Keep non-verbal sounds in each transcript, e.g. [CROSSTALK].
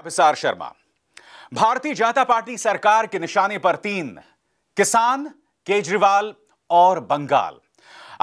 अभिसार शर्मा भारतीय जनता पार्टी सरकार के निशाने पर तीन किसान केजरीवाल और बंगाल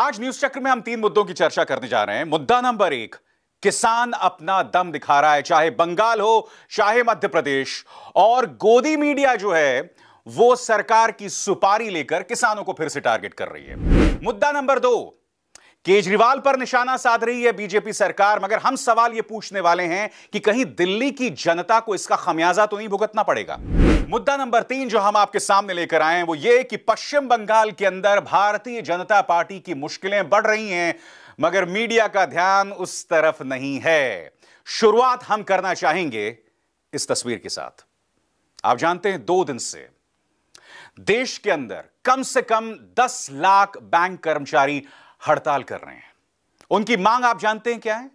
आज न्यूज चक्र में हम तीन मुद्दों की चर्चा करने जा रहे हैं मुद्दा नंबर एक किसान अपना दम दिखा रहा है चाहे बंगाल हो चाहे मध्य प्रदेश और गोदी मीडिया जो है वो सरकार की सुपारी लेकर किसानों को फिर से टारगेट कर रही है मुद्दा नंबर दो केजरीवाल पर निशाना साध रही है बीजेपी सरकार मगर हम सवाल ये पूछने वाले हैं कि कहीं दिल्ली की जनता को इसका खमियाजा तो नहीं भुगतना पड़ेगा मुद्दा नंबर तीन जो हम आपके सामने लेकर आए हैं वो ये कि पश्चिम बंगाल के अंदर भारतीय जनता पार्टी की मुश्किलें बढ़ रही हैं मगर मीडिया का ध्यान उस तरफ नहीं है शुरुआत हम करना चाहेंगे इस तस्वीर के साथ आप जानते हैं दो दिन से देश के अंदर कम से कम 10 लाख बैंक कर्मचारी हड़ताल कर रहे हैं उनकी मांग आप जानते हैं क्या है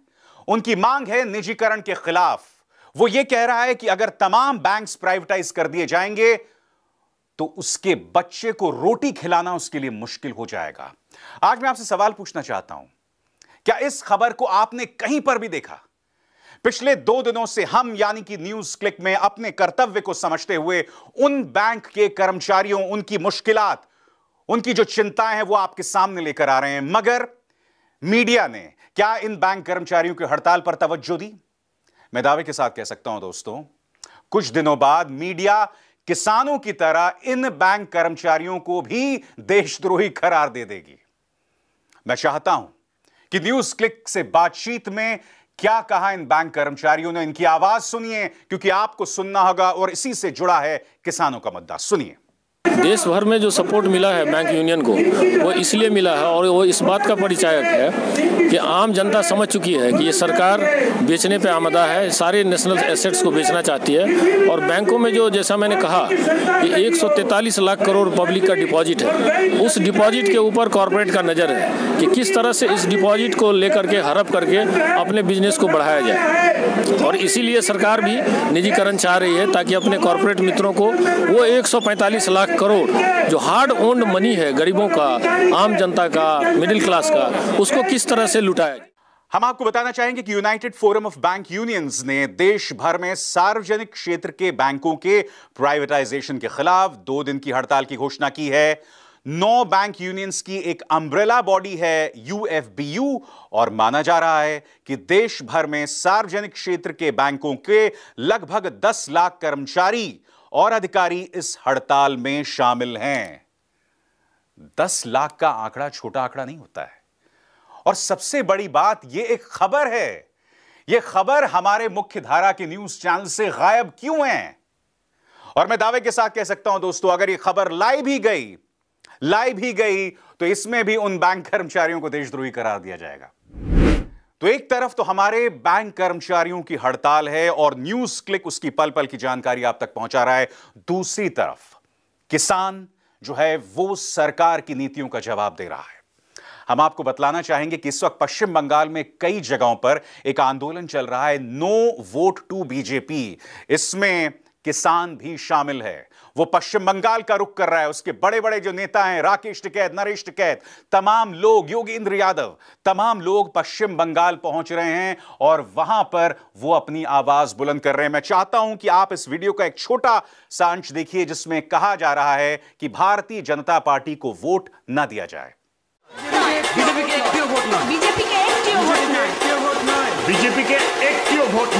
उनकी मांग है निजीकरण के खिलाफ वो ये कह रहा है कि अगर तमाम बैंक्स प्राइवेटाइज कर दिए जाएंगे तो उसके बच्चे को रोटी खिलाना उसके लिए मुश्किल हो जाएगा आज मैं आपसे सवाल पूछना चाहता हूं क्या इस खबर को आपने कहीं पर भी देखा पिछले दो दिनों से हम यानी कि न्यूज क्लिक में अपने कर्तव्य को समझते हुए उन बैंक के कर्मचारियों उनकी मुश्किलात उनकी जो चिंताएं हैं वो आपके सामने लेकर आ रहे हैं मगर मीडिया ने क्या इन बैंक कर्मचारियों की हड़ताल पर तवज्जो दी मैं दावे के साथ कह सकता हूं दोस्तों कुछ दिनों बाद मीडिया किसानों की तरह इन बैंक कर्मचारियों को भी देशद्रोही करार दे देगी मैं चाहता हूं कि न्यूज क्लिक से बातचीत में क्या कहा इन बैंक कर्मचारियों ने इनकी आवाज सुनिए क्योंकि आपको सुनना होगा और इसी से जुड़ा है किसानों का मुद्दा सुनिए देश भर में जो सपोर्ट मिला है बैंक यूनियन को वो इसलिए मिला है और वो इस बात का परिचायक है कि आम जनता समझ चुकी है कि ये सरकार बेचने पे आमदा है सारे नेशनल एसेट्स को बेचना चाहती है और बैंकों में जो जैसा मैंने कहा कि एक लाख करोड़ पब्लिक का डिपॉजिट है उस डिपॉजिट के ऊपर कॉरपोरेट का नज़र है कि किस तरह से इस डिपॉजिट को लेकर के हड़प करके अपने बिजनेस को बढ़ाया जाए और इसीलिए सरकार भी निजीकरण चाह रही है ताकि अपने कॉरपोरेट मित्रों को वो एक लाख करोड़ करोड़ जो हार्ड ओन्ड मनी है गरीबों का आम जनता का मिडिल क्लास का उसको किस तरह से लुटाया हम आपको बताना चाहेंगे कि United Forum of Bank Unions ने देश भर में सार्वजनिक क्षेत्र के बैंकों के प्राइवेटाइजेशन के खिलाफ दो दिन की हड़ताल की घोषणा की है नौ बैंक यूनियंस की एक अम्ब्रेला बॉडी है यू और माना जा रहा है कि देश भर में सार्वजनिक क्षेत्र के बैंकों के लगभग 10 लाख कर्मचारी और अधिकारी इस हड़ताल में शामिल हैं दस लाख का आंकड़ा छोटा आंकड़ा नहीं होता है और सबसे बड़ी बात यह एक खबर है यह खबर हमारे मुख्य धारा के न्यूज चैनल से गायब क्यों है और मैं दावे के साथ कह सकता हूं दोस्तों अगर यह खबर लाई भी गई लाई भी गई तो इसमें भी उन बैंक कर्मचारियों को देशद्रोही करार दिया जाएगा तो एक तरफ तो हमारे बैंक कर्मचारियों की हड़ताल है और न्यूज क्लिक उसकी पल पल की जानकारी आप तक पहुंचा रहा है दूसरी तरफ किसान जो है वो सरकार की नीतियों का जवाब दे रहा है हम आपको बतलाना चाहेंगे कि इस वक्त पश्चिम बंगाल में कई जगहों पर एक आंदोलन चल रहा है नो वोट टू बीजेपी इसमें किसान भी शामिल है वो पश्चिम बंगाल का रुख कर रहा है उसके बड़े बड़े जो नेता हैं राकेश टिकैत नरेश टिकैत तमाम लोग योगेंद्र यादव तमाम लोग पश्चिम बंगाल पहुंच रहे हैं और वहां पर वो अपनी आवाज बुलंद कर रहे हैं मैं चाहता हूं कि आप इस वीडियो का एक छोटा सांच देखिए जिसमें कहा जा रहा है कि भारतीय जनता पार्टी को वोट न दिया जाए बीजेपी के एक वोट नीजेपी के एक वोट नीजेपी के एक वोट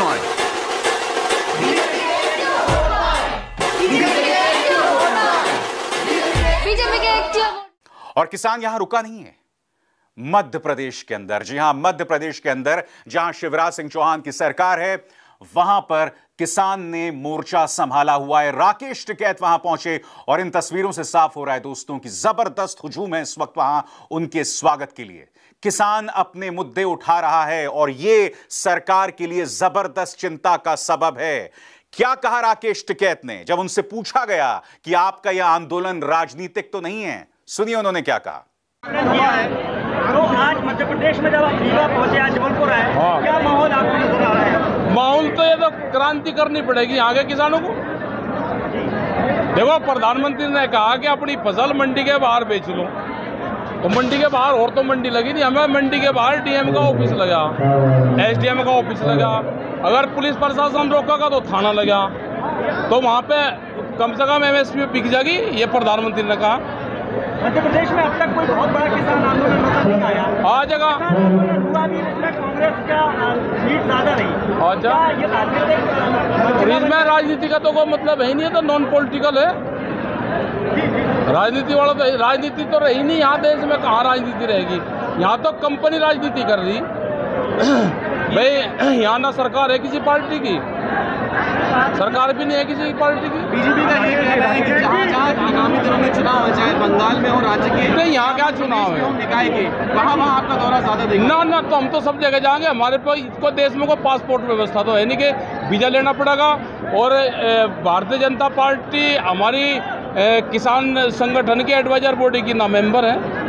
नीजेपी के एक वोट और किसान यहां रुका नहीं है मध्य प्रदेश के अंदर जी हां मध्य प्रदेश के अंदर जहां शिवराज सिंह चौहान की सरकार है वहां पर किसान ने मोर्चा संभाला हुआ है राकेश टिकैत वहां पहुंचे और इन तस्वीरों से साफ हो रहा है दोस्तों की जबरदस्त हुजूम है इस वक्त वहां उनके स्वागत के लिए किसान अपने मुद्दे उठा रहा है और यह सरकार के लिए जबरदस्त चिंता का सबब है क्या कहा राकेश टिकैत ने जब उनसे पूछा गया कि आपका यह आंदोलन राजनीतिक तो नहीं है सुनिए उन्होंने क्या कहा तो आज मध्य प्रदेश में जब आप रीवा पहुंचे आज जबलपुर आए हाँ। क्या माहौल आपको नजर आ रहा है माहौल तो ये तो क्रांति करनी पड़ेगी आगे किसानों को देखो प्रधानमंत्री ने कहा कि अपनी फसल मंडी के बाहर बेच लो तो मंडी के बाहर और तो मंडी लगी नहीं हमें मंडी के बाहर डीएम का ऑफिस लगा एसडीएम का ऑफिस लगा अगर पुलिस प्रशासन का तो थाना लगा तो वहाँ पे कम से कम एमएसपी बिक जाएगी ये प्रधानमंत्री ने कहा मध्य प्रदेश में अब तक कोई बहुत बड़ा किसान आंदोलन होता नहीं आया आ जाएगा हुआ भी इसमें कांग्रेस का लीड ज्यादा रही अच्छा ये राजनीतिक इसमें राजनीति का तो कोई मतलब है नहीं तो है तो नॉन पॉलिटिकल है राजनीति वाला तो राजनीति तो रही नहीं यहाँ देश में कहाँ राजनीति रहेगी यहाँ तो कंपनी राजनीति कर रही [CLEARS THROAT] भाई [CLEARS THROAT] यहाँ ना सरकार है किसी पार्टी की सरकार भी नहीं है किसी पार्टी की बीजेपी का ये आगामी दिनों में चुनाव है चाहे बंगाल में हो राज्य के नहीं यहाँ क्या चुनाव है निकाय के वहाँ वहाँ आपका दौरा ज्यादा देंगे ना ना तो हम तो सब जगह जाएंगे हमारे पास को देश में कोई पासपोर्ट व्यवस्था तो है नहीं कि वीजा लेना पड़ेगा और भारतीय जनता पार्टी हमारी किसान संगठन के एडवाइजर बॉडी की ना मेंबर है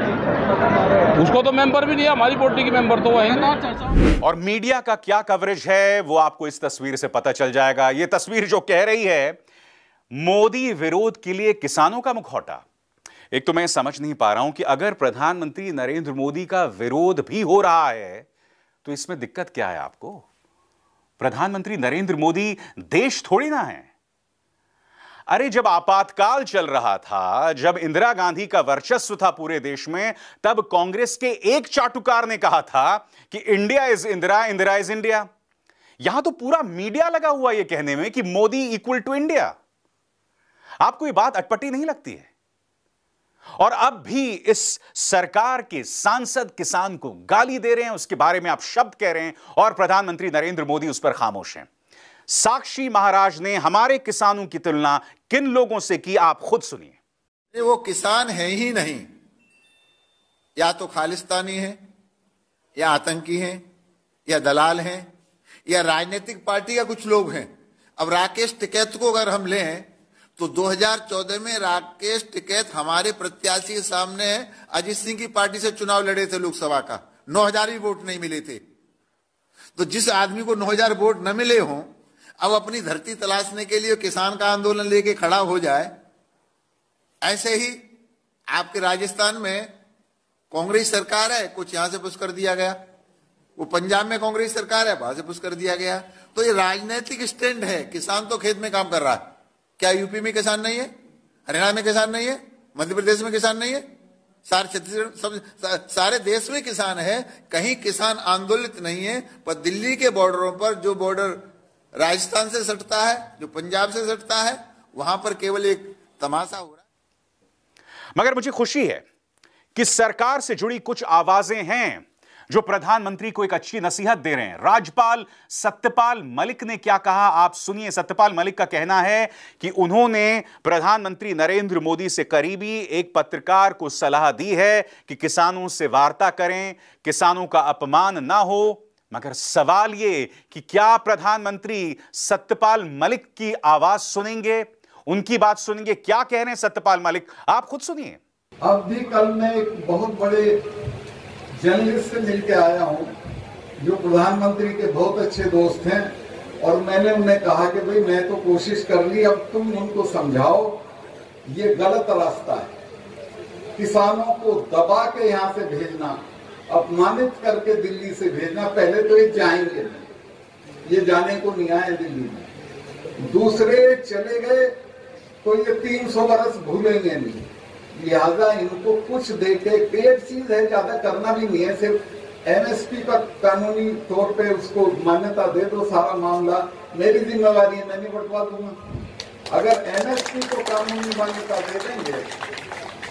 उसको तो मेंबर भी नहीं है हमारी पार्टी की मेंबर तो है और मीडिया का क्या कवरेज है वो आपको इस तस्वीर से पता चल जाएगा ये तस्वीर जो कह रही है मोदी विरोध के लिए किसानों का मुखौटा एक तो मैं समझ नहीं पा रहा हूं कि अगर प्रधानमंत्री नरेंद्र मोदी का विरोध भी हो रहा है तो इसमें दिक्कत क्या है आपको प्रधानमंत्री नरेंद्र मोदी देश थोड़ी ना है अरे जब आपातकाल चल रहा था जब इंदिरा गांधी का वर्चस्व था पूरे देश में तब कांग्रेस के एक चाटुकार ने कहा था कि India is Indira Indira is India यहां तो पूरा मीडिया लगा हुआ यह कहने में कि मोदी इक्वल टू इंडिया आपको यह बात अटपटी नहीं लगती है और अब भी इस सरकार के सांसद किसान को गाली दे रहे हैं उसके बारे में आप शब्द कह रहे हैं और प्रधानमंत्री नरेंद्र मोदी उस पर खामोश हैं साक्षी महाराज ने हमारे किसानों की तुलना किन लोगों से की आप खुद सुनिए वो किसान है ही नहीं या तो खालिस्तानी है या आतंकी है या दलाल है या राजनीतिक पार्टी का कुछ लोग हैं अब राकेश टिकैत को अगर हम लें तो 2014 में राकेश टिकैत हमारे प्रत्याशी के सामने अजीत सिंह की पार्टी से चुनाव लड़े थे लोकसभा का नौ हजार भी वोट नहीं मिले थे तो जिस आदमी को नौ हजार वोट न मिले हों अब अपनी धरती तलाशने के लिए किसान का आंदोलन लेके खड़ा हो जाए ऐसे ही आपके राजस्थान में कांग्रेस सरकार है कुछ यहां से पुश कर दिया गया वो पंजाब में कांग्रेस सरकार है वहां से पुष्कर कर दिया गया तो ये राजनीतिक स्टैंड है किसान तो खेत में काम कर रहा है क्या यूपी में किसान नहीं है हरियाणा में किसान नहीं है मध्य प्रदेश में किसान नहीं है सारे छत्तीसगढ़ सब सारे देश में किसान है कहीं किसान आंदोलित नहीं है पर दिल्ली के बॉर्डरों पर जो बॉर्डर राजस्थान से सटता है जो पंजाब से सटता है वहां पर केवल एक तमाशा हो रहा मगर मुझे खुशी है कि सरकार से जुड़ी कुछ आवाजें हैं जो प्रधानमंत्री को एक अच्छी नसीहत दे रहे हैं राज्यपाल सत्यपाल मलिक ने क्या कहा आप सुनिए सत्यपाल मलिक का कहना है कि उन्होंने प्रधानमंत्री नरेंद्र मोदी से करीबी एक पत्रकार को सलाह दी है कि किसानों से वार्ता करें किसानों का अपमान ना हो मगर सवाल ये कि क्या प्रधानमंत्री सत्यपाल मलिक की आवाज सुनेंगे उनकी बात सुनेंगे क्या कह रहे हैं सत्यपाल मलिक आप खुद सुनिए अब भी कल मैं एक बहुत बड़े जर्नलिस्ट से मिलकर आया हूँ जो प्रधानमंत्री के बहुत अच्छे दोस्त हैं और मैंने उन्हें कहा कि भाई मैं तो कोशिश कर ली अब तुम उनको समझाओ ये गलत रास्ता है किसानों को दबा के यहाँ से भेजना अपमानित करके दिल्ली से भेजना पहले तो ये जाएंगे नहीं ये जाने को नहीं आए दिल्ली में दूसरे चले गए तो ये 300 बरस भूलेंगे नहीं लिहाजा इनको कुछ दे के पेड चीज है ज्यादा करना भी नहीं है सिर्फ एमएसपी का कानूनी तौर पे उसको मान्यता दे दो सारा मामला मेरी जिम्मेवारी है मैं नहीं बटवा दूंगा अगर एमएसपी को कानूनी मान्यता दे देंगे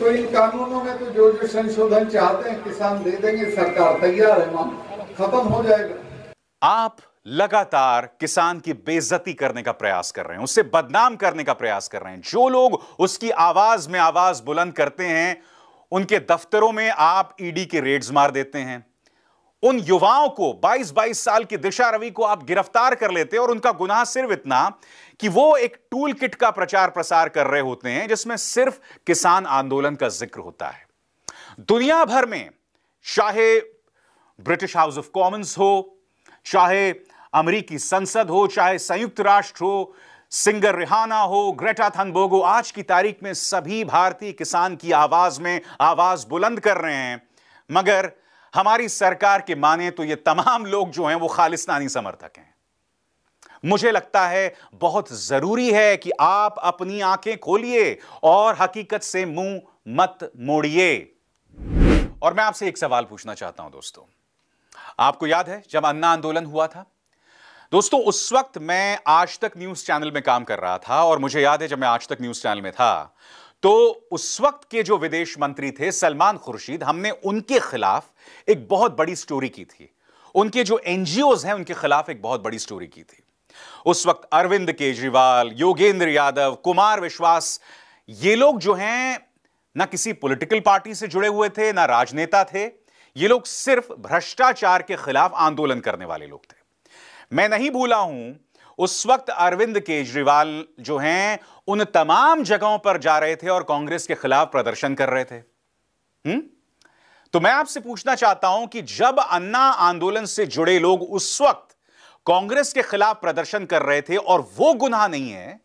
तो इन कानूनों में तो जो जो संशोधन चाहते हैं किसान दे देंगे सरकार तैयार है मांग खत्म हो जाएगा आप लगातार किसान की बेजती करने का प्रयास कर रहे हैं उससे बदनाम करने का प्रयास कर रहे हैं जो लोग उसकी आवाज में आवाज बुलंद करते हैं उनके दफ्तरों में आप ईडी e के रेड्स मार देते हैं उन युवाओं को 22-22 साल की दिशा रवि को आप गिरफ्तार कर लेते हैं और उनका गुनाह सिर्फ इतना कि वो एक टूल किट का प्रचार प्रसार कर रहे होते हैं जिसमें सिर्फ किसान आंदोलन का जिक्र होता है दुनिया भर में चाहे ब्रिटिश हाउस ऑफ कॉमंस हो चाहे अमरीकी संसद हो चाहे संयुक्त राष्ट्र हो सिंगर रिहाना हो ग्रेटा थनबोगो आज की तारीख में सभी भारतीय किसान की आवाज में आवाज बुलंद कर रहे हैं मगर हमारी सरकार के माने तो ये तमाम लोग जो हैं वो खालिस्तानी समर्थक हैं मुझे लगता है बहुत ज़रूरी है कि आप अपनी आंखें खोलिए और हकीकत से मुंह मत मोड़िए और मैं आपसे एक सवाल पूछना चाहता हूं दोस्तों आपको याद है जब अन्ना आंदोलन हुआ था दोस्तों उस वक्त मैं आज तक न्यूज़ चैनल में काम कर रहा था और मुझे याद है जब मैं आज तक न्यूज़ चैनल में था तो उस वक्त के जो विदेश मंत्री थे सलमान खुर्शीद हमने उनके खिलाफ एक बहुत बड़ी स्टोरी की थी उनके जो एनजीओज हैं उनके खिलाफ एक बहुत बड़ी स्टोरी की थी उस वक्त अरविंद केजरीवाल योगेंद्र यादव कुमार विश्वास ये लोग जो हैं ना किसी पॉलिटिकल पार्टी से जुड़े हुए थे ना राजनेता थे ये लोग सिर्फ भ्रष्टाचार के खिलाफ आंदोलन करने वाले लोग थे मैं नहीं भूला हूं उस वक्त अरविंद केजरीवाल जो हैं उन तमाम जगहों पर जा रहे थे और कांग्रेस के खिलाफ प्रदर्शन कर रहे थे हुँ? तो मैं आपसे पूछना चाहता हूं कि जब अन्ना आंदोलन से जुड़े लोग उस वक्त कांग्रेस के खिलाफ प्रदर्शन कर रहे थे और वो गुनाह नहीं है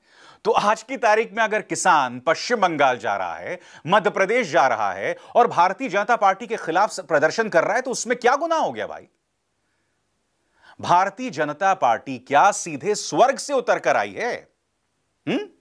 तो आज की तारीख में अगर किसान पश्चिम बंगाल जा रहा है मध्य प्रदेश जा रहा है और भारतीय जनता पार्टी के खिलाफ प्रदर्शन कर रहा है तो उसमें क्या गुनाह हो गया भाई भारतीय जनता पार्टी क्या सीधे स्वर्ग से उतर कर आई है हुँ?